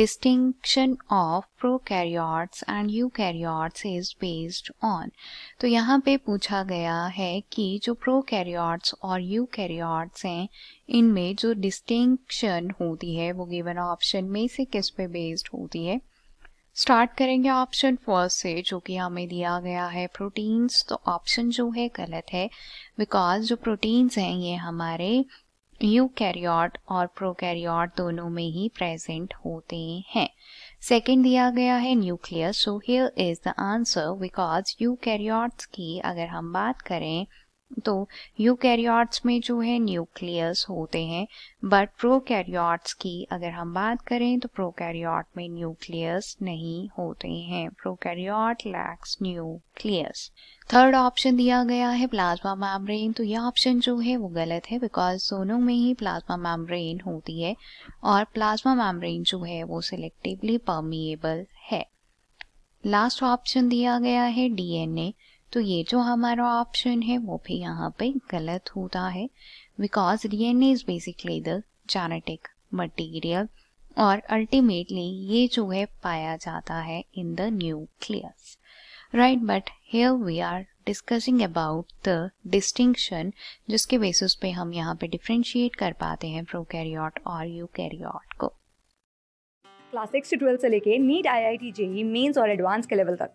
distinction of prokaryotes and eukaryotes is based on तो यहाँ पे पूछा गया है कि जो प्रोकैरियोट्स और यूकैरियोट्स हैं इनमें जो डिस्टिंक्शन होती है वो गिवन ऑप्शन में से किस पे बेस्ड होती है स्टार्ट करेंगे ऑप्शन फर्स्ट से जो कि हमें दिया गया है प्रोटीन्स तो ऑप्शन जो है गलत है बिकॉज जो प्रोटीन्स हैं ये हमारे यूकैरियोट और प्रोकैरियोट दोनों में ही प्रेजेंट होते हैं सेकंड दिया गया है nucleus so here is the answer because eukaryotes की अगर हम बात करें तो यूकैरियोट्स में जो है न्यूक्लियस होते हैं बट प्रोकैरियोट्स की अगर हम बात करें तो प्रोकैरियोट में न्यूक्लियस नहीं होते हैं prokaryote lacks nucleus third option दिया गया है प्लाज्मा मैम्ब्रेन तो यह ऑप्शन जो है वो गलत है बिकॉज दोनों में ही प्लाज्मा मैम्ब्रेन होती है और प्लाज्मा मैम्ब्रेन जो है वो सिलेक्टिवली परमिएबल है लास्ट ऑप्शन दिया गया है डीएनए तो ये जो हमारा ऑप्शन है वो भी यहाँ पे गलत होता है because D N A is basically the genetic material और अल्टीमेटली ये जो है पाया जाता है in the nucleus right but here we are discussing about the distinction जिसके बेसिस पे हम यहाँ पे डिफ्रेंशिएट कर पाते हैं प्रोकैरियोट और यूकैरियोट को क्लास सिक्स से से लेके NEET I I T JEE Mains और एडवांस के लेवल तक